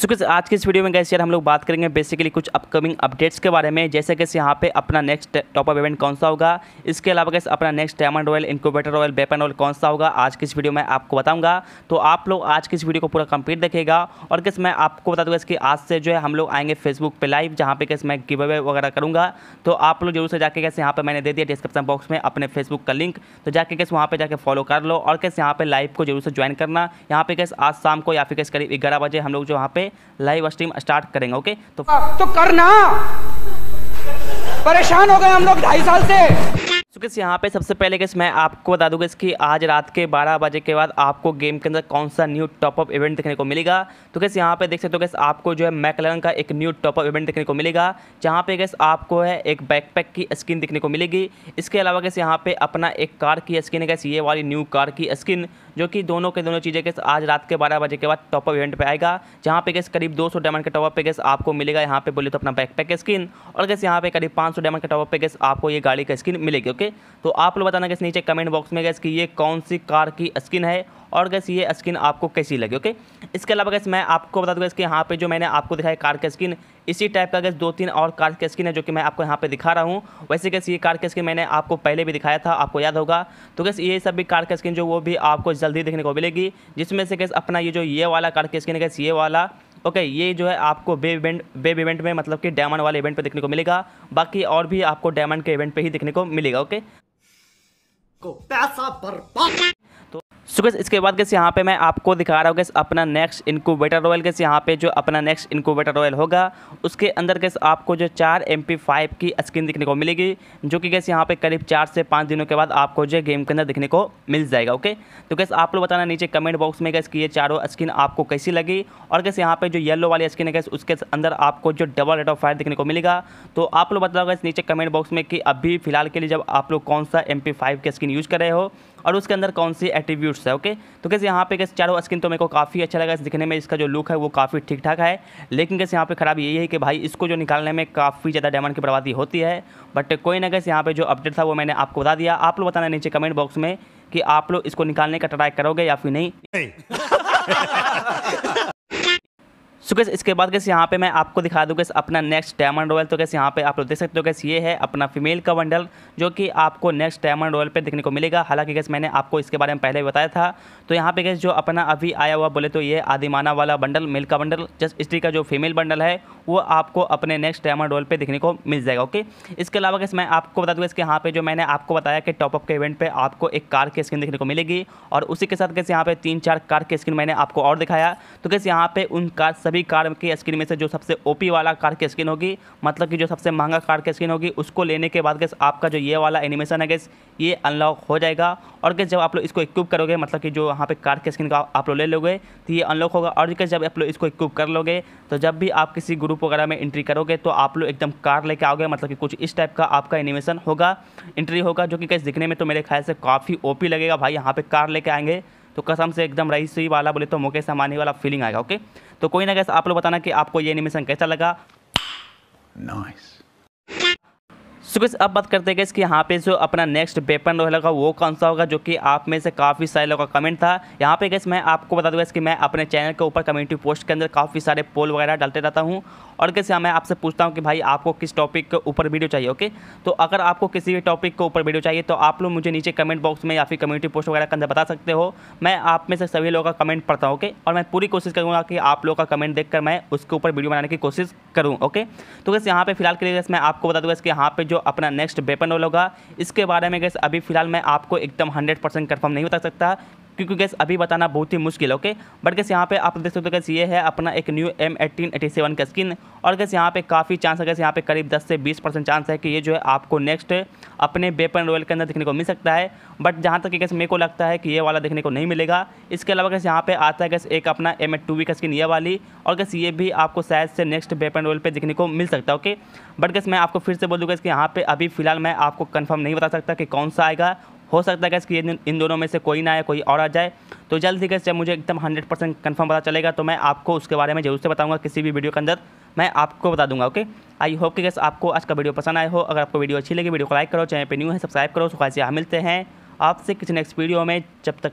सो so, आज की इस वीडियो में गैस यार हम लोग बात करेंगे बेसिकली कुछ अपकमिंग अपडेट्स के बारे में जैसे कैसे यहाँ पे अपना नेक्स्ट टॉपअप इवेंट कौन सा होगा इसके अलावा कैसे अपना next diamond royal incubator royal बेपन रॉयल कौन सा होगा आज की इस वीडियो में आपको बताऊंगा तो आप लोग आज की इस वीडियो को पूरा कंप्लीट देखेगा और कैसे मैं आपको बता दूँगा कि आज से जो है हम लोग आएंगे फेसबुक पर लाइव जहाँ पे कैसे मैं गिव अवे वगैरह करूँगा तो आप लोग जरूर से जाके कैसे यहाँ पर मैंने दे दिया डिस्क्रिप्शन बॉक्स में अपने फेसबुक का लिंक तो जाके कैसे वहाँ पर जाकर फॉलो कर लो और कैसे यहाँ पर लाइव को जरूर से ज्वाइन करना यहाँ पे कैसे आज शाम को या फिर कैसे करीब ग्यारह बजे हम लोग जो यहाँ पे लाइव स्ट्रीम स्टार्ट करेंगे ओके तो, तो करना परेशान हो गए हम लोग ढाई साल से तो किस यहाँ पे सबसे पहले किस मैं आपको बता दूँगा कि आज रात के 12 बजे के बाद आपको गेम के अंदर कौन सा न्यू टॉपअप इवेंट देखने को मिलेगा तो किस यहाँ पे देख सकते हो किस आपको जो है मैकलन का एक न्यू टॉपअप इवेंट देखने को मिलेगा जहाँ पे किस आपको है एक बैकपैक की स्किन देखने को मिलेगी इसके अलावा किस यहाँ पे अपना एक कार की स्किन है कैसे ये वाली न्यू कार की स्किन जो कि दोनों के दोनों चीज़ें किस आज रात के बारह बजे के बाद टॉपअप इवेंट पर आएगा जहाँ पे किस करीब दो डायमंड के टॉपअप पे किस आपको मिलेगा यहाँ पे बोले तो अपना बैकपैक स्किन और किस यहाँ पर करीब पाँच डायमंड के टॉपअप पे किस आपको ये गाड़ी का स्किन मिलेगी ओके ओके तो आप लोग बताना गैस नीचे कमेंट बॉक्स में गैस कि ये कौन सी कार की स्किन है और गैस ये स्किन आपको कैसी लगी ओके इसके अलावा गैस मैं आपको बता दूँगा इसके यहाँ पे जो मैंने आपको दिखाया कार का स्किन इसी टाइप का गैस दो तीन और कार की स्किन है जो कि मैं आपको यहाँ पे दिखा रहा हूँ वैसे गैस ये कार की स्किन मैंने आपको पहले भी दिखाया था आपको याद होगा तो गैस ये सब भी कार की स्किन जो वो भी आपको जल्दी देखने को मिलेगी जिसमें से गैस अपना ये जो ये वाला कार की स्किन है गैस ये वाला ओके ये जो है आपको वेब इवेंट वेब इवेंट में मतलब कि डायमंड वाले इवेंट पर देखने को मिलेगा बाकी और भी आपको डायमंड के इवेंट पर ही देखने को मिलेगा ओके को पैसा बर्बाद सो गैस इसके बाद गैस यहाँ पे मैं आपको दिखा रहा हूँ गैस अपना नेक्स्ट इनक्यूबेटर रॉयल कैसे यहाँ पे जो अपना नेक्स्ट इनक्यूबेटर रॉयल होगा उसके अंदर गैस आपको जो चार एम फाइव की स्क्रीन दिखने को मिलेगी जो कि गैस यहाँ पे करीब चार से पाँच दिनों के बाद आपको जो गेम के अंदर दिखने को मिल जाएगा ओके तो गैस आप लोग बताना नीचे कमेंट बॉक्स में कैसे कि ये चारों स्क्रीन आपको कैसी लगी और गैस यहाँ पर जो येलो वाली स्क्रीन है गैस उसके अंदर आपको जो डबल रेट ऑफ फायर दिखने को मिलेगा तो आप लोग बताओ कैसे नीचे कमेंट बॉक्स में कि अभी फिलहाल के लिए जब आप लोग कौन सा एम फाइव की स्क्रीन यूज़ कर रहे हो और उसके अंदर कौन सी एट्रीब्यूट एट्रीब्यूट्स है ओके तो कैसे यहाँ पे कैसे चारों स्किन तो मेरे को काफ़ी अच्छा लगा दिखने में इसका जो लुक है वो काफ़ी ठीक ठाक है लेकिन कैसे यहाँ पे खराब यही है कि भाई इसको जो निकालने में काफ़ी ज़्यादा डायमंड की बर्बादी होती है बट कोई ना कैसे यहाँ पर जो अपडेट था वो मैंने आपको बता दिया आप लोग बताना नीचे कमेंट बॉक्स में कि आप लोग इसको निकालने का ट्राई करोगे या फिर नहीं सो कैसे इसके बाद कैसे यहाँ पे मैं आपको दिखा दूँ कैसे अपना नेक्स्ट डायमंड रॉयल तो कैसे यहाँ पे आप लोग देख सकते हो कैसे ये है अपना फीमेल का बंडल जो कि आपको नेक्स्ट डायमंड रॉयल पे देखने को मिलेगा हालांकि कैसे मैंने आपको इसके बारे में पहले बताया था तो यहाँ पे कैसे जो अपना अभी आया हुआ बोले तो ये आदिमाना वाला बंडल मेल का बंडल जस्ट स्ट्री का जो फीमेल बंडल है वो आपको अपने नेक्स्ट डायमंड रॉयल पर देखने को मिल जाएगा ओके इसके अलावा कैसे मैं आपको बता दूँगा इसके यहाँ पर जो मैंने आपको बताया कि टॉपअप के इवेंट पर आपको एक कार की स्क्रीन देखने को मिलेगी और उसी के साथ कैसे यहाँ पर तीन चार कार की स्क्रीन मैंने आपको और दिखाया तो कैसे यहाँ पर उन कार सभी सभी कार के स्क्रीन में से जो सबसे ओपी वाला कार की स्क्रीन होगी मतलब कि जो सबसे महंगा कार की स्क्रीन होगी उसको लेने के बाद गैस आपका जो ये वाला एनिमेशन है गैस ये अनलॉक हो जाएगा और गैस जब आप लोग इसको इक्विप करोगे मतलब कि जो यहाँ पे कार की स्क्रीन का आप लोग ले लोगे तो ये अनलॉक होगा और गैस जब आप लोग इसको इक्विप कर लोगे तो जब भी आप किसी ग्रुप वगैरह में एंट्री करोगे तो आप लोग एकदम कार लेके आओगे मतलब कि कुछ इस टाइप का आपका एनिमेशन होगा एंट्री होगा जो कि गैस दिखने में तो मेरे ख्याल से काफ़ी ओपी लगेगा भाई यहाँ पर कार लेके आएंगे तो कसम से एकदम रईस वाला बोले तो मुकेश अंबानी वाला फीलिंग आएगा ओके तो कोई ना कैसे आप लोग बताना कि आपको ये एनिमेशन कैसा लगा नाइस nice. सो गैस अब बात करते हैं गैस कि यहाँ पे जो अपना नेक्स्ट वेपन रहेगा वो कौन सा होगा जो कि आप में से काफ़ी सारे लोगों का कमेंट था यहाँ पे गैस मैं आपको बता दूँ कि मैं अपने चैनल के ऊपर कम्युनिटी पोस्ट के अंदर काफ़ी सारे पोल वगैरह डालते रहता हूँ और कैसे मैं आपसे पूछता हूँ कि भाई आपको किस टॉपिक के ऊपर वीडियो चाहिए ओके तो अगर आपको किसी भी टॉपिक के ऊपर वीडियो चाहिए तो आप लोग मुझे नीचे कमेंट बॉक्स में या फिर कम्युनिटी पोस्ट वगैरह के अंदर बता सकते हो मैं आप में से सभी लोगों का कमेंट पढ़ता हूँ ओके और मैं पूरी कोशिश करूँगा कि आप लोगों का कमेंट देख मैं उसके ऊपर वीडियो बनाने की कोशिश करूँ ओके तो कैसे यहाँ पर फिलहाल के लिए मैं आपको बता दूँगा कि यहाँ पर जो जो अपना नेक्स्ट वेपन रोल होगा इसके बारे में गैस अभी फिलहाल मैं आपको एकदम हंड्रेड परसेंट कन्फर्म नहीं बता सकता क्योंकि गैस अभी बताना बहुत ही मुश्किल है ओके बट गैस यहाँ पे आप देख सकते हो गैस ये है अपना एक new M eighteen eighty seven का स्किन और गैस यहाँ पे काफ़ी चांस है गैस यहाँ पे करीब 10 से 20 परसेंट चांस है कि ये जो है आपको नेक्स्ट अपने बेपन रॉयल के अंदर देखने को मिल सकता है बट जहाँ तक गैस मेरे को लगता है कि ये वाला देखने को नहीं मिलेगा इसके अलावा गैस यहाँ पर आता है गैस एक अपना एम एट टू वी का स्किन ये वाली और गैस ये भी आपको शायद से नेक्स्ट बेपन रॉयल पर देखने को मिल सकता है ओके बट गैस मैं आपको फिर से बोलूँगा कि यहाँ पर अभी फिलहाल मैं आपको कन्फर्म नहीं बता सकता कि कौन सा आएगा हो सकता है गैस कि इन दोनों में से कोई ना आए कोई और आ जाए तो जल्द ही गैस जब मुझे एकदम हंड्रेड परसेंट कन्फर्म पता चलेगा तो मैं आपको उसके बारे में जरूर से बताऊँगा किसी भी वीडियो के अंदर मैं आपको बता दूंगा ओके आई होप कि गैस आपको आज का वीडियो पसंद आए हो अगर आपको वीडियो अच्छी लगी वीडियो को लाइक करो चैनल पर न्यू है सब्सक्राइब करो सुखासी यहाँ मिलते हैं आपसे किसी नेक्स्ट वीडियो में जब तक